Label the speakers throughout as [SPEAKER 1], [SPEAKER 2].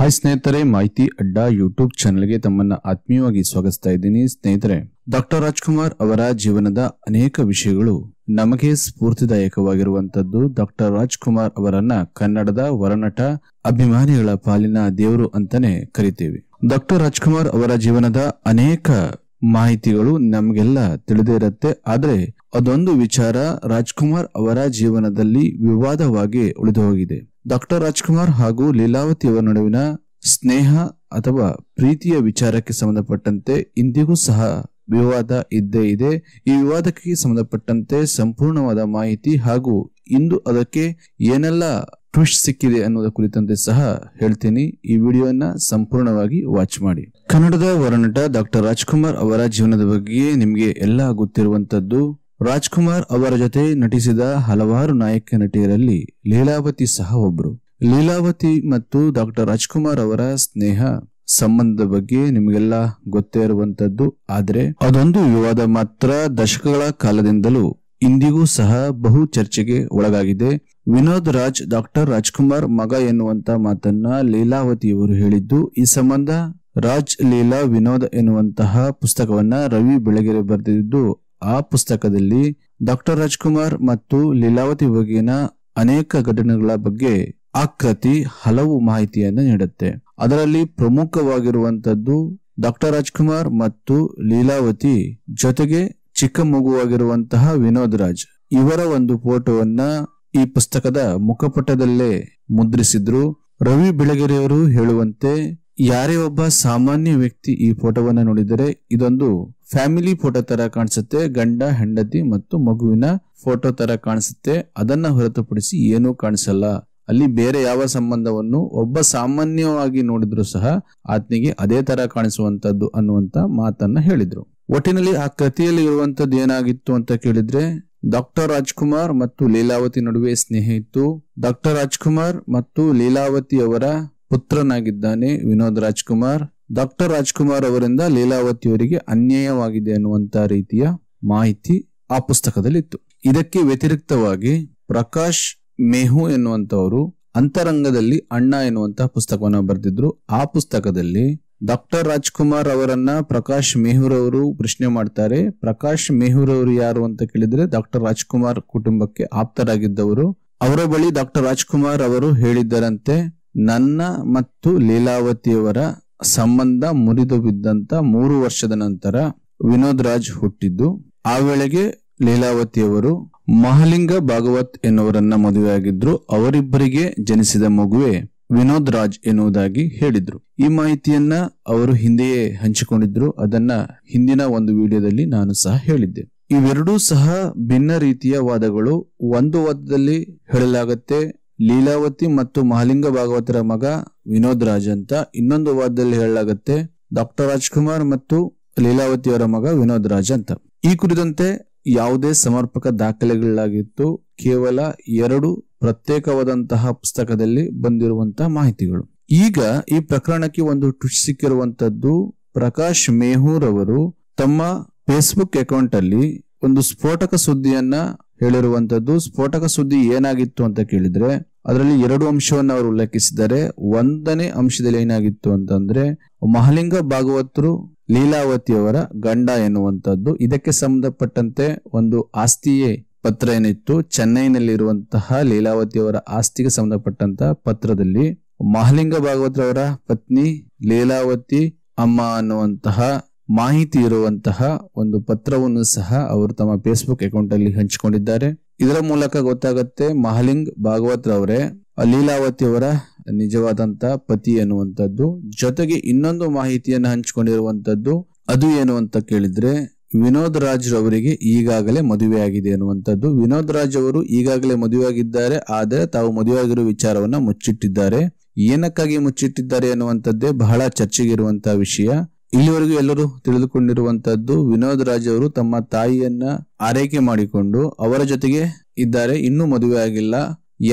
[SPEAKER 1] hi ಸ್ನೇಹಿತರೆ ಮಾಹಿತಿ ಅಡ್ಡ ಯೂಟ್ಯೂಬ್ ಗೆ ತಮ್ಮನ್ನ ಆತ್ಮೀಯವಾಗಿ ಸ್ವಾಗತಿಸ್ತಾ ಇದ್ದೀನಿ ಸ್ನೇಹಿತರೆ ಡಾಕ್ಟರ್ ರಾಜ್ಕುಮಾರ್ ಅವರ ಜೀವನದ ಅನೇಕ ವಿಷಯಗಳು ನಮಗೆ ಸ್ಫೂರ್ತಿದಾಯಕವಾಗಿರುವಂತದ್ದು ಡಾಕ್ಟರ್ ರಾಜ್ಕುಮಾರ್ ಅವರನ್ನ ಕನ್ನಡದ ವರನಟ ಅಭಿಮಾನಿಗಳ ಪಾಲಿನ ದೇವರು ಅಂತಾನೆ ಕರಿತೀವಿ ಡಾಕ್ಟರ್ ರಾಜ್ಕುಮಾರ್ ಅವರ ಜೀವನದ ಅನೇಕ ಮಾಹಿತಿಗಳು ನಮಗೆಲ್ಲ ತಿಳಿದೇ ಇರುತ್ತೆ ಆದರೆ ಅದೊಂದು ವಿಚಾರ ರಾಜ್ಕುಮಾರ್ ಅವರ ಜೀವನದಲ್ಲಿ ವಿವಾದವಾಗಿ ಉಳಿದು ಹೋಗಿದೆ ಡಾಕ್ಟರ್ ರಾಜ್ಕುಮಾರ್ ಹಾಗೂ ಲೀಲಾವತಿ ಅವರ ನಡುವಿನ ಸ್ನೇಹ ಅಥವಾ ಪ್ರೀತಿಯ ವಿಚಾರಕ್ಕೆ ಸಂಬಂಧಪಟ್ಟಂತೆ ಇಂದಿಗೂ ಸಹ ವಿವಾದ ಇದ್ದೇ ಇದೆ ಈ ವಿವಾದಕ್ಕೆ ಸಂಬಂಧಪಟ್ಟಂತೆ ಸಂಪೂರ್ಣವಾದ ಮಾಹಿತಿ ಹಾಗೂ ಇಂದು ಅದಕ್ಕೆ ಏನೆಲ್ಲ ಟ್ವಿಸ್ಟ್ ಸಿಕ್ಕಿದೆ ಅನ್ನೋದ ಕುರಿತಂತೆ ಸಹ ಹೇಳ್ತೀನಿ ಈ ವಿಡಿಯೋನ ಸಂಪೂರ್ಣವಾಗಿ ವಾಚ್ ಮಾಡಿ ಕನ್ನಡದ ವರನಟ ಡಾಕ್ಟರ್ ರಾಜ್ಕುಮಾರ್ ಅವರ ಜೀವನದ ಬಗ್ಗೆ ನಿಮಗೆ ಎಲ್ಲ ಗೊತ್ತಿರುವಂತದ್ದು ರಾಜ್ಕುಮಾರ್ ಅವರ ಜೊತೆ ನಟಿಸಿದ ಹಲವಾರು ನಾಯಕ ನಟಿಯರಲ್ಲಿ ಲೀಲಾವತಿ ಸಹ ಒಬ್ರು ಲೀಲಾವತಿ ಮತ್ತು ಡಾಕ್ಟರ್ ರಾಜ್ಕುಮಾರ್ ಅವರ ಸ್ನೇಹ ಸಂಬಂಧದ ಬಗ್ಗೆ ನಿಮಗೆಲ್ಲ ಗೊತ್ತೇ ಇರುವಂತದ್ದು ಆದರೆ ಅದೊಂದು ವಿವಾದ ಮಾತ್ರ ದಶಕಗಳ ಕಾಲದಿಂದಲೂ ಇಂದಿಗೂ ಸಹ ಬಹು ಚರ್ಚೆಗೆ ಒಳಗಾಗಿದೆ ವಿನೋದ್ ರಾಜ್ ಡಾಕ್ಟರ್ ರಾಜ್ಕುಮಾರ್ ಮಗ ಎನ್ನುವಂತ ಮಾತನ್ನ ಲೀಲಾವತಿಯವರು ಹೇಳಿದ್ದು ಈ ಸಂಬಂಧ ರಾಜ್ ಲೀಲಾ ವಿನೋದ್ ಎನ್ನುವಂತಹ ಪುಸ್ತಕವನ್ನ ರವಿ ಬೆಳಗೆರೆ ಬರೆದಿದ್ದು ಆ ಪುಸ್ತಕದಲ್ಲಿ ಡಾಕ್ಟರ್ ರಾಜ್ಕುಮಾರ್ ಮತ್ತು ಲೀಲಾವತಿ ಬಗೆಗಿನ ಅನೇಕ ಘಟನೆಗಳ ಬಗ್ಗೆ ಆ ಕೃತಿ ಹಲವು ಮಾಹಿತಿಯನ್ನು ನೀಡುತ್ತೆ ಅದರಲ್ಲಿ ಪ್ರಮುಖವಾಗಿರುವಂತದ್ದು ಡಾಕ್ಟರ್ ರಾಜ್ಕುಮಾರ್ ಮತ್ತು ಲೀಲಾವತಿ ಜೊತೆಗೆ ಚಿಕ್ಕ ಮಗುವಾಗಿರುವಂತಹ ವಿನೋದ್ ರಾಜ್ ಇವರ ಒಂದು ಫೋಟೋವನ್ನ ಈ ಪುಸ್ತಕದ ಮುಖಪಟದಲ್ಲೇ ಮುದ್ರಿಸಿದ್ರು ರವಿ ಬೆಳಗೆರೆಯವರು ಹೇಳುವಂತೆ ಯಾರೇ ಒಬ್ಬ ಸಾಮಾನ್ಯ ವ್ಯಕ್ತಿ ಈ ಫೋಟೋವನ್ನು ನೋಡಿದರೆ ಇದೊಂದು ಫ್ಯಾಮಿಲಿ ಫೋಟೋ ತರ ಕಾಣಿಸುತ್ತೆ ಗಂಡ ಹೆಂಡತಿ ಮತ್ತು ಮಗುವಿನ ಫೋಟೋ ತರ ಕಾಣಿಸುತ್ತೆ ಅದನ್ನ ಹೊರತುಪಡಿಸಿ ಏನೂ ಕಾಣಿಸಲ್ಲ ಅಲ್ಲಿ ಬೇರೆ ಯಾವ ಸಂಬಂಧವನ್ನು ಒಬ್ಬ ಸಾಮಾನ್ಯವಾಗಿ ನೋಡಿದ್ರು ಸಹ ಆತ್ನಿಗೆ ಅದೇ ತರ ಕಾಣಿಸುವಂತದ್ದು ಅನ್ನುವಂತ ಮಾತನ್ನ ಹೇಳಿದ್ರು ಒಟ್ಟಿನಲ್ಲಿ ಆ ಕೃತಿಯಲ್ಲಿ ಇರುವಂತದ್ದು ಏನಾಗಿತ್ತು ಅಂತ ಕೇಳಿದ್ರೆ ಡಾಕ್ಟರ್ ರಾಜ್ಕುಮಾರ್ ಮತ್ತು ಲೀಲಾವತಿ ನಡುವೆ ಸ್ನೇಹ ಇತ್ತು ಡಾಕ್ಟರ್ ರಾಜ್ಕುಮಾರ್ ಮತ್ತು ಲೀಲಾವತಿ ಅವರ ಪುತ್ರನಾಗಿದ್ದಾನೆ ವಿನೋದ್ ರಾಜ್ಕುಮಾರ್ ಡಾಕ್ಟರ್ ರಾಜ್ಕುಮಾರ್ ಅವರಿಂದ ಲೀಲಾವತಿಯವರಿಗೆ ಅನ್ಯಾಯವಾಗಿದೆ ಅನ್ನುವಂತ ರೀತಿಯ ಮಾಹಿತಿ ಆ ಪುಸ್ತಕದಲ್ಲಿತ್ತು ಇದಕ್ಕೆ ವ್ಯತಿರಿಕ್ತವಾಗಿ ಪ್ರಕಾಶ್ ಮೇಹು ಎನ್ನುವಂತವರು ಅಂತರಂಗದಲ್ಲಿ ಅಣ್ಣ ಎನ್ನುವಂತಹ ಪುಸ್ತಕವನ್ನು ಬರೆದಿದ್ರು ಆ ಪುಸ್ತಕದಲ್ಲಿ ಡಾಕ್ಟರ್ ರಾಜ್ಕುಮಾರ್ ಅವರನ್ನ ಪ್ರಕಾಶ್ ಮೇಹುರವರು ಅವರು ಪ್ರಶ್ನೆ ಮಾಡ್ತಾರೆ ಪ್ರಕಾಶ್ ಮೆಹೂರ್ ಅವರು ಯಾರು ಅಂತ ಕೇಳಿದ್ರೆ ಡಾಕ್ಟರ್ ರಾಜ್ಕುಮಾರ್ ಕುಟುಂಬಕ್ಕೆ ಆಪ್ತರಾಗಿದ್ದವರು ಅವರ ಬಳಿ ಡಾಕ್ಟರ್ ರಾಜ್ಕುಮಾರ್ ಅವರು ಹೇಳಿದ್ದರಂತೆ ನನ್ನ ಮತ್ತು ಲೀಲಾವತಿಯವರ ಸಂಬಂಧ ಮುರಿದು ಬಿದ್ದಂತ ಮೂರು ವರ್ಷದ ನಂತರ ವಿನೋದ್ ರಾಜ್ ಹುಟ್ಟಿದ್ದು ಆ ವೇಳೆಗೆ ಲೀಲಾವತಿಯವರು ಮಹಲಿಂಗ ಭಾಗವತ್ ಎನ್ನುವರನ್ನ ಮದುವೆಯಾಗಿದ್ರು ಅವರಿಬ್ಬರಿಗೆ ಜನಿಸಿದ ಮಗುವೆ ವಿನೋದ್ ರಾಜ್ ಎನ್ನುವುದಾಗಿ ಹೇಳಿದ್ರು ಈ ಮಾಹಿತಿಯನ್ನ ಅವರು ಹಿಂದೆಯೇ ಹಂಚಿಕೊಂಡಿದ್ರು ಅದನ್ನ ಹಿಂದಿನ ಒಂದು ವಿಡಿಯೋದಲ್ಲಿ ನಾನು ಸಹ ಹೇಳಿದ್ದೆ ಇವೆರಡೂ ಸಹ ಭಿನ್ನ ರೀತಿಯ ವಾದಗಳು ಒಂದು ವಾದದಲ್ಲಿ ಹೇಳಲಾಗತ್ತೆ ಲೀಲಾವತಿ ಮತ್ತು ಮಹಾಲಿಂಗ ಭಾಗವತರ ಮಗ ವಿನೋದ್ ರಾಜ್ ಅಂತ ಇನ್ನೊಂದು ವಾದದಲ್ಲಿ ಹೇಳಲಾಗತ್ತೆ ಡಾಕ್ಟರ್ ರಾಜ್ಕುಮಾರ್ ಮತ್ತು ಲೀಲಾವತಿಯವರ ಮಗ ವಿನೋದ್ ರಾಜ್ ಅಂತ ಈ ಕುರಿತಂತೆ ಯಾವುದೇ ಸಮರ್ಪಕ ದಾಖಲೆಗಳಾಗಿತ್ತು ಕೇವಲ ಎರಡು ಪ್ರತ್ಯೇಕವಾದಂತಹ ಪುಸ್ತಕದಲ್ಲಿ ಬಂದಿರುವಂತಹ ಮಾಹಿತಿಗಳು ಈಗ ಈ ಪ್ರಕರಣಕ್ಕೆ ಒಂದು ಟ್ವಿಟ್ ಸಿಕ್ಕಿರುವಂತದ್ದು ಪ್ರಕಾಶ್ ಮೇಹೂರ್ ಅವರು ತಮ್ಮ ಫೇಸ್ಬುಕ್ ಅಕೌಂಟ್ ಅಲ್ಲಿ ಒಂದು ಸ್ಫೋಟಕ ಸುದ್ದಿಯನ್ನ ಹೇಳಿರುವಂತದ್ದು ಸ್ಫೋಟಕ ಸುದ್ದಿ ಏನಾಗಿತ್ತು ಅಂತ ಕೇಳಿದ್ರೆ ಅದರಲ್ಲಿ ಎರಡು ಅಂಶವನ್ನು ಅವರು ಉಲ್ಲೇಖಿಸಿದ್ದಾರೆ ಒಂದನೇ ಅಂಶದಲ್ಲಿ ಏನಾಗಿತ್ತು ಅಂತಂದ್ರೆ ಮಹಲಿಂಗ ಭಾಗವತರು ಲೀಲಾವತಿಯವರ ಗಂಡ ಎನ್ನುವಂಥದ್ದು ಇದಕ್ಕೆ ಸಂಬಂಧಪಟ್ಟಂತೆ ಒಂದು ಆಸ್ತಿಯೇ ಪತ್ರ ಏನಿತ್ತು ಚೆನ್ನೈನಲ್ಲಿರುವಂತಹ ಲೀಲಾವತಿಯವರ ಆಸ್ತಿಗೆ ಸಂಬಂಧಪಟ್ಟಂತಹ ಪತ್ರದಲ್ಲಿ ಮಹಲಿಂಗ ಭಾಗವತರವರ ಪತ್ನಿ ಲೀಲಾವತಿ ಅಮ್ಮ ಅನ್ನುವಂತಹ ಮಾಹಿತಿ ಇರುವಂತಹ ಒಂದು ಪತ್ರವನ್ನು ಸಹ ಅವರು ತಮ್ಮ ಫೇಸ್ಬುಕ್ ಅಕೌಂಟ್ ಅಲ್ಲಿ ಹಂಚಿಕೊಂಡಿದ್ದಾರೆ ಇದರ ಮೂಲಕ ಗೊತ್ತಾಗತ್ತೆ ಮಹಲಿಂಗ್ ರವರೇ ಲೀಲಾವತಿ ಅವರ ನಿಜವಾದಂತ ಪತಿ ಎನ್ನುವಂಥದ್ದು ಜೊತೆಗೆ ಇನ್ನೊಂದು ಮಾಹಿತಿಯನ್ನು ಹಂಚಿಕೊಂಡಿರುವಂತದ್ದು ಅದು ಏನು ಅಂತ ಕೇಳಿದ್ರೆ ವಿನೋದ್ ರಾಜ್ ರವರಿಗೆ ಈಗಾಗಲೇ ಮದುವೆಯಾಗಿದೆ ಎನ್ನುವಂಥದ್ದು ವಿನೋದ್ ರಾಜ್ ಅವರು ಈಗಾಗಲೇ ಮದುವೆಯಾಗಿದ್ದಾರೆ ಆದರೆ ತಾವು ಮದುವೆಯಾಗಿರುವ ವಿಚಾರವನ್ನ ಮುಚ್ಚಿಟ್ಟಿದ್ದಾರೆ ಏನಕ್ಕಾಗಿ ಮುಚ್ಚಿಟ್ಟಿದ್ದಾರೆ ಎನ್ನುವಂಥದ್ದೇ ಬಹಳ ಚರ್ಚೆಗಿರುವಂತಹ ವಿಷಯ ಇಲ್ಲಿವರೆಗೂ ಎಲ್ಲರೂ ತಿಳಿದುಕೊಂಡಿರುವಂತದ್ದು ವಿನೋದ್ ರಾಜ್ ಅವರು ತಮ್ಮ ತಾಯಿಯನ್ನ ಆರೈಕೆ ಮಾಡಿಕೊಂಡು ಅವರ ಜೊತೆಗೆ ಇದ್ದಾರೆ ಇನ್ನೂ ಮದುವೆ ಆಗಿಲ್ಲ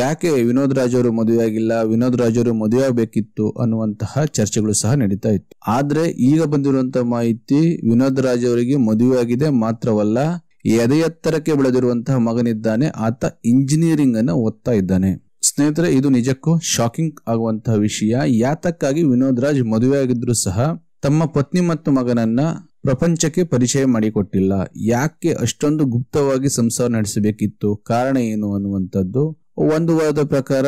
[SPEAKER 1] ಯಾಕೆ ವಿನೋದ್ ರಾಜ್ ಅವರು ಮದುವೆ ಆಗಿಲ್ಲ ವಿನೋದ್ ರಾಜ್ ಅವರು ಮದುವೆ ಆಗಬೇಕಿತ್ತು ಅನ್ನುವಂತಹ ಚರ್ಚೆಗಳು ಸಹ ನಡೀತಾ ಇತ್ತು ಆದ್ರೆ ಈಗ ಬಂದಿರುವಂತಹ ಮಾಹಿತಿ ವಿನೋದ್ ರಾಜ್ ಅವರಿಗೆ ಮದುವೆ ಆಗಿದೆ ಮಾತ್ರವಲ್ಲ ಎದೆಯತ್ತರಕ್ಕೆ ಬೆಳೆದಿರುವಂತಹ ಮಗನಿದ್ದಾನೆ ಆತ ಇಂಜಿನಿಯರಿಂಗ್ ಅನ್ನ ಓದ್ತಾ ಇದ್ದಾನೆ ಸ್ನೇಹಿತರೆ ಇದು ನಿಜಕ್ಕೂ ಶಾಕಿಂಗ್ ಆಗುವಂತಹ ವಿಷಯ ಯಾತಕ್ಕಾಗಿ ವಿನೋದ್ ರಾಜ್ ಮದುವೆ ಆಗಿದ್ರು ಸಹ ತಮ್ಮ ಪತ್ನಿ ಮತ್ತು ಮಗನನ್ನ ಪ್ರಪಂಚಕ್ಕೆ ಪರಿಚಯ ಮಾಡಿಕೊಟ್ಟಿಲ್ಲ ಯಾಕೆ ಅಷ್ಟೊಂದು ಗುಪ್ತವಾಗಿ ಸಂಸಾರ ನಡೆಸಬೇಕಿತ್ತು ಕಾರಣ ಏನು ಅನ್ನುವಂಥದ್ದು ಒಂದು ವಾರದ ಪ್ರಕಾರ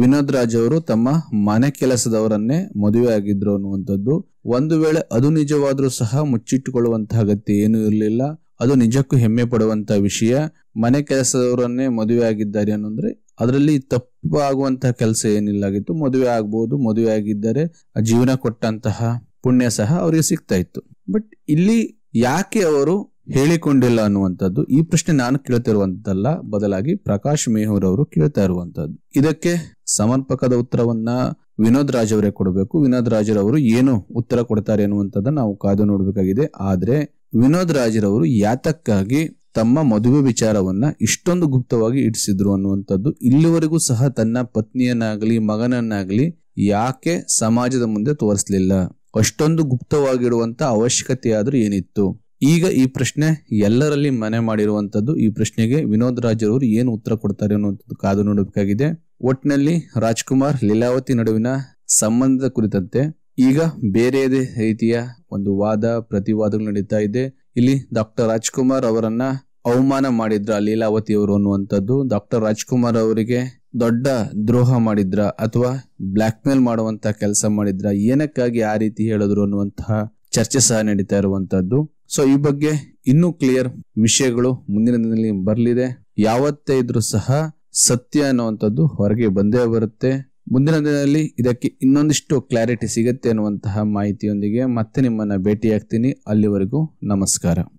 [SPEAKER 1] ವಿನೋದ್ ರಾಜ್ ಅವರು ತಮ್ಮ ಮನೆ ಕೆಲಸದವರನ್ನೇ ಮದುವೆ ಆಗಿದ್ರು ಅನ್ನುವಂಥದ್ದು ಒಂದು ವೇಳೆ ಅದು ನಿಜವಾದ್ರೂ ಸಹ ಮುಚ್ಚಿಟ್ಟುಕೊಳ್ಳುವಂತಹ ಅಗತ್ಯ ಏನೂ ಇರಲಿಲ್ಲ ಅದು ನಿಜಕ್ಕೂ ಹೆಮ್ಮೆ ಪಡುವಂತಹ ವಿಷಯ ಮನೆ ಕೆಲಸದವರನ್ನೇ ಮದುವೆ ಆಗಿದ್ದಾರೆ ಅನ್ನೋಂದ್ರೆ ಅದರಲ್ಲಿ ತಪ್ಪು ಕೆಲಸ ಏನಿಲ್ಲ ಆಗಿತ್ತು ಮದುವೆ ಆಗ್ಬಹುದು ಮದುವೆ ಆಗಿದ್ದರೆ ಜೀವನ ಕೊಟ್ಟಂತಹ ಪುಣ್ಯ ಸಹ ಅವರಿಗೆ ಸಿಗ್ತಾ ಇತ್ತು ಬಟ್ ಇಲ್ಲಿ ಯಾಕೆ ಅವರು ಹೇಳಿಕೊಂಡಿಲ್ಲ ಅನ್ನುವಂಥದ್ದು ಈ ಪ್ರಶ್ನೆ ನಾನು ಕೇಳ್ತಿರುವಂತಲ್ಲ ಬದಲಾಗಿ ಪ್ರಕಾಶ್ ಮೇಹೂರ್ ಅವರು ಕೇಳ್ತಾ ಇರುವಂತದ್ದು ಇದಕ್ಕೆ ಸಮರ್ಪಕದ ಉತ್ತರವನ್ನ ವಿನೋದ್ ರಾಜ್ ಅವರೇ ಕೊಡಬೇಕು ವಿನೋದ್ ರಾಜರವರು ಏನು ಉತ್ತರ ಕೊಡ್ತಾರೆ ಅನ್ನುವಂಥದ್ದನ್ನ ನಾವು ಕಾದು ನೋಡಬೇಕಾಗಿದೆ ಆದ್ರೆ ವಿನೋದ್ ರಾಜರವರು ಯಾತಕ್ಕಾಗಿ ತಮ್ಮ ಮದುವೆ ವಿಚಾರವನ್ನ ಇಷ್ಟೊಂದು ಗುಪ್ತವಾಗಿ ಇಡಿಸಿದ್ರು ಅನ್ನುವಂಥದ್ದು ಇಲ್ಲಿವರೆಗೂ ಸಹ ತನ್ನ ಪತ್ನಿಯನ್ನಾಗಲಿ ಮಗನನ್ನಾಗಲಿ ಯಾಕೆ ಸಮಾಜದ ಮುಂದೆ ತೋರಿಸ್ಲಿಲ್ಲ ಅಷ್ಟೊಂದು ಗುಪ್ತವಾಗಿರುವಂತ ಅವಶ್ಯಕತೆ ಆದ್ರೂ ಏನಿತ್ತು ಈಗ ಈ ಪ್ರಶ್ನೆ ಎಲ್ಲರಲ್ಲಿ ಮನೆ ಮಾಡಿರುವಂತದ್ದು ಈ ಪ್ರಶ್ನೆಗೆ ವಿನೋದ್ ರಾಜರವರು ಅವರು ಏನು ಉತ್ತರ ಕೊಡ್ತಾರೆ ಅನ್ನುವಂಥದ್ದು ಕಾದು ನೋಡಬೇಕಾಗಿದೆ ಒಟ್ಟಿನಲ್ಲಿ ರಾಜ್ಕುಮಾರ್ ಲೀಲಾವತಿ ನಡುವಿನ ಸಂಬಂಧದ ಕುರಿತಂತೆ ಈಗ ಬೇರೆ ರೀತಿಯ ಒಂದು ವಾದ ಪ್ರತಿವಾದಗಳು ನಡೀತಾ ಇದೆ ಇಲ್ಲಿ ಡಾಕ್ಟರ್ ರಾಜ್ಕುಮಾರ್ ಅವರನ್ನ ಅವಮಾನ ಮಾಡಿದ್ರ ಲೀಲಾವತಿ ಅವರು ಅನ್ನುವಂಥದ್ದು ಡಾಕ್ಟರ್ ರಾಜ್ಕುಮಾರ್ ಅವರಿಗೆ ದೊಡ್ಡ ದ್ರೋಹ ಮಾಡಿದ್ರ ಅಥವಾ ಬ್ಲ್ಯಾಕ್ ಮೇಲ್ ಮಾಡುವಂತಹ ಕೆಲಸ ಮಾಡಿದ್ರ ಏನಕ್ಕಾಗಿ ಆ ರೀತಿ ಹೇಳಿದ್ರು ಅನ್ನುವಂತಹ ಚರ್ಚೆ ಸಹ ನಡೀತಾ ಇರುವಂತಹದ್ದು ಸೊ ಈ ಬಗ್ಗೆ ಇನ್ನೂ ಕ್ಲಿಯರ್ ವಿಷಯಗಳು ಮುಂದಿನ ದಿನದಲ್ಲಿ ಬರಲಿದೆ ಯಾವತ್ತೇ ಇದ್ರೂ ಸಹ ಸತ್ಯ ಅನ್ನುವಂಥದ್ದು ಹೊರಗೆ ಬಂದೇ ಬರುತ್ತೆ ಮುಂದಿನ ದಿನದಲ್ಲಿ ಇದಕ್ಕೆ ಇನ್ನೊಂದಿಷ್ಟು ಕ್ಲಾರಿಟಿ ಸಿಗುತ್ತೆ ಅನ್ನುವಂತಹ ಮಾಹಿತಿಯೊಂದಿಗೆ ಮತ್ತೆ ನಿಮ್ಮನ್ನ ಭೇಟಿಯಾಗ್ತೀನಿ ಅಲ್ಲಿವರೆಗೂ ನಮಸ್ಕಾರ